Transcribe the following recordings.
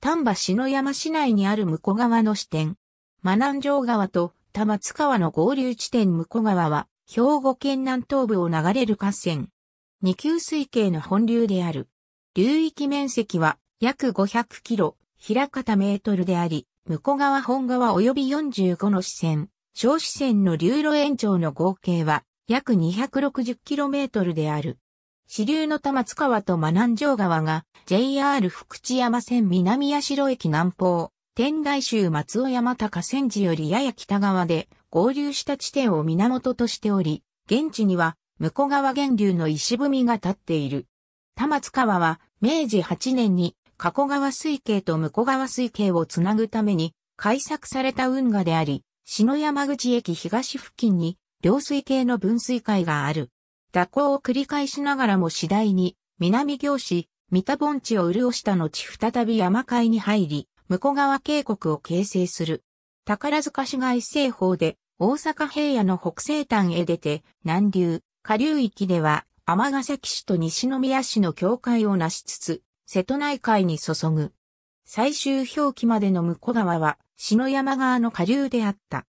丹波篠山市内にある向川の支店。真南城川と多摩津川の合流地点向川は、兵庫県南東部を流れる河川。二級水系の本流である。流域面積は約500キロ、平方メートルであり、向川本川及び45の支線、小支線の流路延長の合計は約260キロメートルである。支流の玉津川と真南城川が JR 福知山線南八代駅南方、天台州松尾山高千寺よりやや北側で合流した地点を源としており、現地には向こう源流の石踏みが立っている。玉津川は明治8年に加古川水系と向こう川水系をつなぐために開削された運河であり、篠山口駅東付近に、両水系の分水会がある。蛇行を繰り返しながらも次第に、南行市、三田盆地を潤した後再び山海に入り、向こう渓谷を形成する。宝塚市街西方で、大阪平野の北西端へ出て、南流、下流域では、天ヶ崎市と西宮市の境界を成しつつ、瀬戸内海に注ぐ。最終表記までの向こうは、篠山側の下流であった。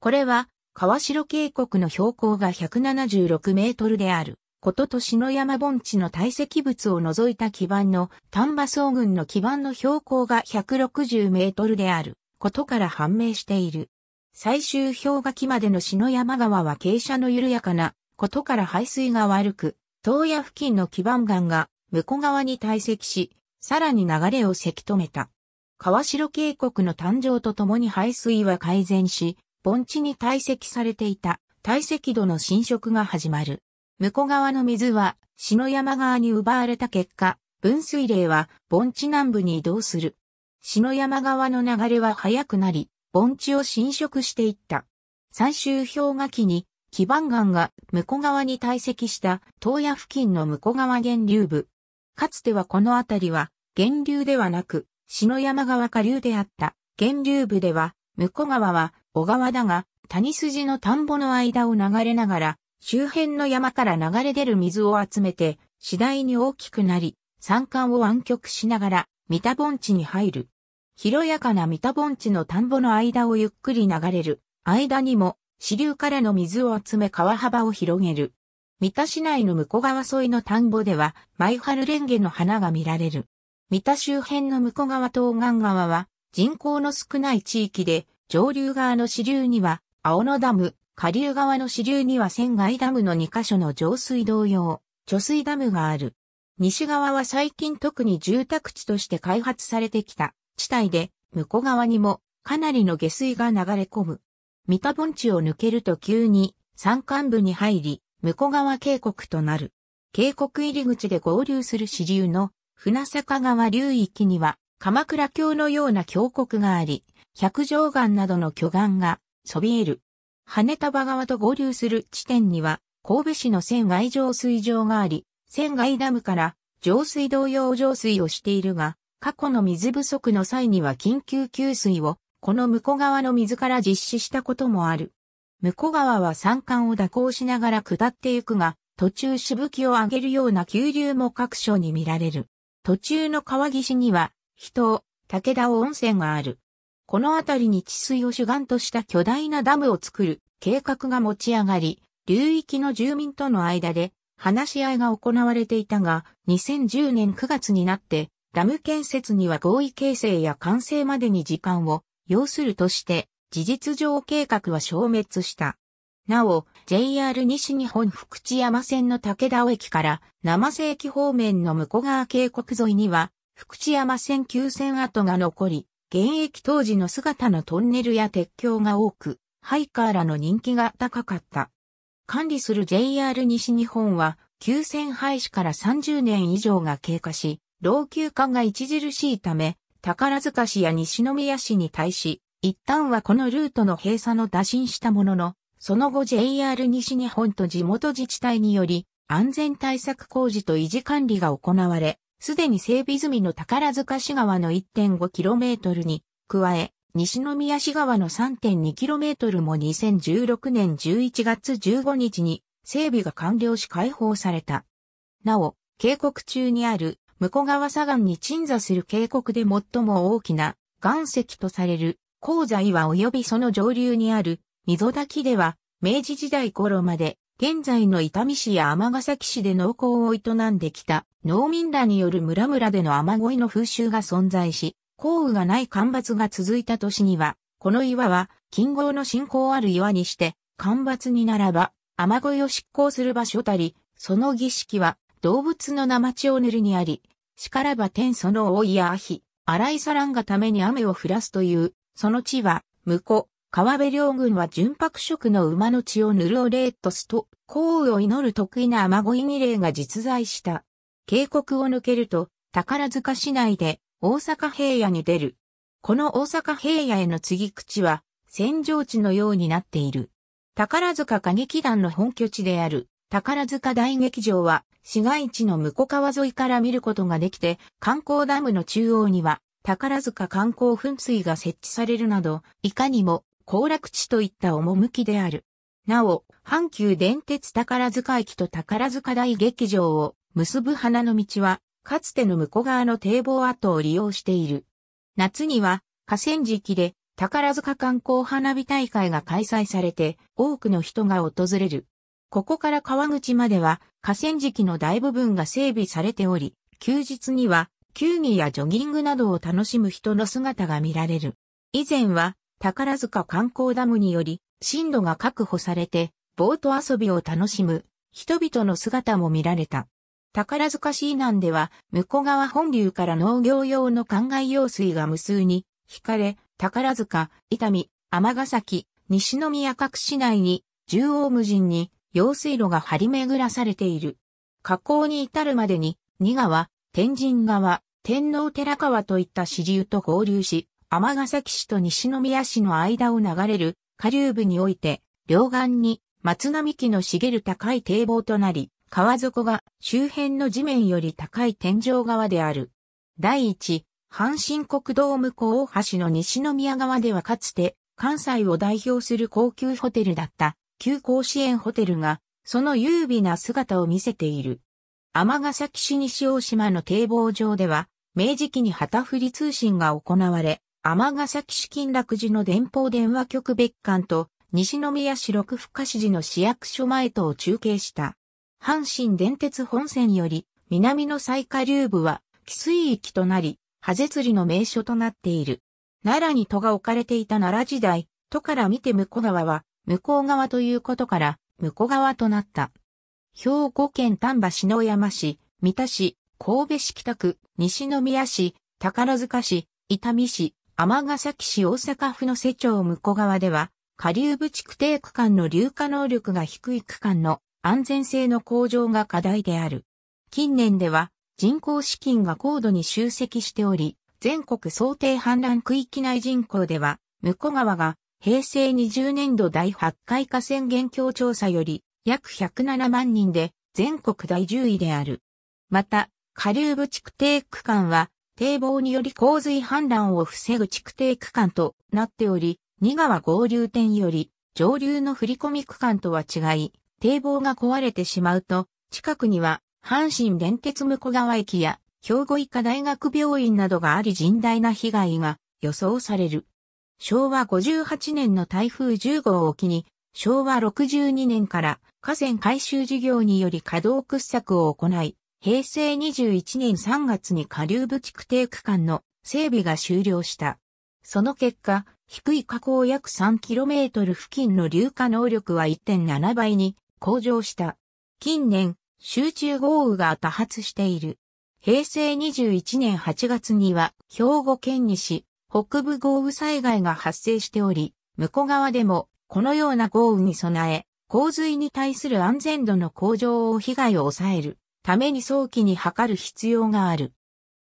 これは、川城渓谷の標高が176メートルである、ことと篠山盆地の堆積物を除いた基盤の丹波総群の基盤の標高が160メートルである、ことから判明している。最終氷河期までの篠山川は傾斜の緩やかなことから排水が悪く、東野付近の基盤岩が向こう側に堆積し、さらに流れをせき止めた。川城渓谷の誕生とともに排水は改善し、盆地に堆積されていた堆積土の浸食が始まる。向こう側の水は篠山側に奪われた結果、分水嶺は盆地南部に移動する。篠山側の流れは速くなり、盆地を侵食していった。最終氷河期に、基盤岩が向こう側に堆積した東野付近の向こう側源流部。かつてはこの辺りは源流ではなく、篠山川下流であった源流部では向川は小川だが、谷筋の田んぼの間を流れながら、周辺の山から流れ出る水を集めて、次第に大きくなり、山間を湾曲しながら、三田盆地に入る。広やかな三田盆地の田んぼの間をゆっくり流れる。間にも、支流からの水を集め川幅を広げる。三田市内の向川沿いの田んぼでは、舞春レンゲの花が見られる。三田周辺の向川東岸川は、人口の少ない地域で、上流側の支流には、青野ダム、下流側の支流には仙外ダムの2カ所の上水同様、貯水ダムがある。西側は最近特に住宅地として開発されてきた地帯で、向こう側にもかなりの下水が流れ込む。三田盆地を抜けると急に山間部に入り、向こう側渓谷となる。渓谷入り口で合流する支流の船坂川流域には鎌倉峡のような峡谷があり、百条岩などの巨岩がそびえる。羽束川と合流する地点には、神戸市の仙外浄水場があり、仙外ダムから浄水道用浄水をしているが、過去の水不足の際には緊急給水を、この向こう側の水から実施したこともある。向こう側は山間を蛇行しながら下ってゆくが、途中しぶきを上げるような急流も各所に見られる。途中の川岸には人、武田温泉がある。この辺りに治水を主眼とした巨大なダムを作る計画が持ち上がり、流域の住民との間で話し合いが行われていたが、2010年9月になって、ダム建設には合意形成や完成までに時間を要するとして、事実上計画は消滅した。なお、JR 西日本福知山線の武田尾駅から生瀬駅方面の向川渓谷沿いには、福知山線旧線跡が残り、現役当時の姿のトンネルや鉄橋が多く、ハイカーらの人気が高かった。管理する JR 西日本は、旧線廃止から30年以上が経過し、老朽化が著しいため、宝塚市や西宮市に対し、一旦はこのルートの閉鎖の打診したものの、その後 JR 西日本と地元自治体により、安全対策工事と維持管理が行われ、すでに整備済みの宝塚市川の 1.5km に加え、西宮市川の 3.2km も2016年11月15日に整備が完了し開放された。なお、渓谷中にある向川左岸に鎮座する渓谷で最も大きな岩石とされる鉱材は及びその上流にある溝滝では明治時代頃まで現在の伊丹市や尼崎市で農耕を営んできた農民らによる村々での雨乞いの風習が存在し、降雨がない干ばつが続いた年には、この岩は金郷の信仰ある岩にして、干ばつにならば、雨乞いを執行する場所たり、その儀式は動物の生血を塗るにあり、しからば天そのいや日、ヒ、荒いさらんがために雨を降らすという、その地は、向こう、川辺両軍は純白色の馬の血を塗るオレートスと幸運を祈る得意な雨乞い儀礼が実在した。渓谷を抜けると宝塚市内で大阪平野に出る。この大阪平野への継ぎ口は戦場地のようになっている。宝塚歌劇団の本拠地である宝塚大劇場は市街地の向こ川沿いから見ることができて観光ダムの中央には宝塚観光噴水が設置されるなどいかにも行楽地といった趣である。なお、阪急電鉄宝塚駅と宝塚大劇場を結ぶ花の道は、かつての向こう側の堤防跡を利用している。夏には、河川敷で宝塚観光花火大会が開催されて、多くの人が訪れる。ここから川口までは、河川敷の大部分が整備されており、休日には、球技やジョギングなどを楽しむ人の姿が見られる。以前は、宝塚観光ダムにより、進路が確保されて、ボート遊びを楽しむ人々の姿も見られた。宝塚市南では、向こう側本流から農業用の灌漑用水が無数に引かれ、宝塚、伊丹、尼崎、西宮各市内に、縦横無尽に用水路が張り巡らされている。河口に至るまでに、二川、天神川、天皇寺川といった支流と合流し、尼崎市と西宮市の間を流れる下流部において、両岸に松並木の茂る高い堤防となり、川底が周辺の地面より高い天井側である。第一、阪神国道向こう大橋の西宮側ではかつて関西を代表する高級ホテルだった旧甲子園ホテルがその優美な姿を見せている。尼崎市西大島の堤防上では明治期に旗振り通信が行われ尼崎市金楽寺の電報電話局別館と、西宮市六深市寺の市役所前とを中継した。阪神電鉄本線より、南の最下流部は、汽水域となり、ハゼ釣りの名所となっている。奈良に戸が置かれていた奈良時代、都から見て向こう側は、向こう側ということから、向こう側となった。兵庫県丹波篠山市、三田市、神戸市北区、西宮市、宝塚市、伊丹市、尼崎市大阪府の瀬町向こ川では、下流部地区定区間の流下能力が低い区間の安全性の向上が課題である。近年では人口資金が高度に集積しており、全国想定氾濫区域内人口では、向こ川が平成20年度第8回河川現況調査より約107万人で全国第10位である。また、下流部地区定区間は堤防により洪水氾濫を防ぐ築堤区間となっており、仁川合流点より上流の振込区間とは違い、堤防が壊れてしまうと、近くには阪神電鉄向川駅や兵庫医科大学病院などがあり甚大な被害が予想される。昭和58年の台風10号を機に、昭和62年から河川改修事業により稼働掘削を行い、平成21年3月に下流部地区定区間の整備が終了した。その結果、低い河口約 3km 付近の流下能力は1.7倍に向上した。近年、集中豪雨が多発している。平成21年8月には、兵庫県西、北部豪雨災害が発生しており、向こう側でも、このような豪雨に備え、洪水に対する安全度の向上を被害を抑える。ために早期に測る必要がある。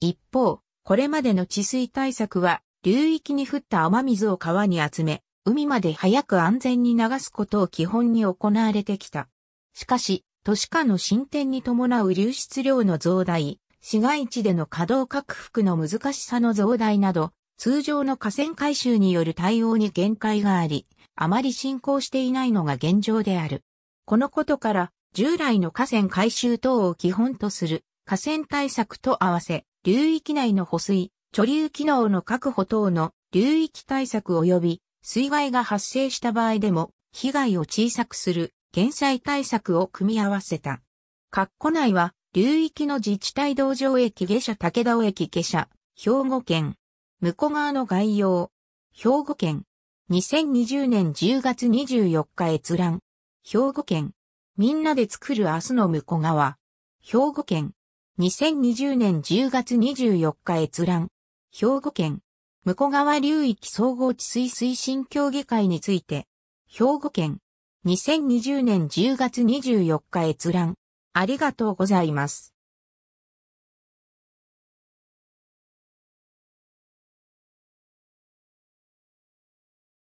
一方、これまでの治水対策は、流域に降った雨水を川に集め、海まで早く安全に流すことを基本に行われてきた。しかし、都市化の進展に伴う流出量の増大、市街地での稼働拡幅の難しさの増大など、通常の河川改修による対応に限界があり、あまり進行していないのが現状である。このことから、従来の河川改修等を基本とする河川対策と合わせ、流域内の保水、貯留機能の確保等の流域対策及び水害が発生した場合でも被害を小さくする減災対策を組み合わせた。括弧内は流域の自治体道場駅下車武田尾駅下車、兵庫県、向こう側の概要、兵庫県、2020年10月24日閲覧、兵庫県、みんなで作る明日の向こう側。兵庫県。2020年10月24日閲覧。兵庫県。向こう側流域総合治水推進協議会について。兵庫県。2020年10月24日閲覧。ありがとうございます。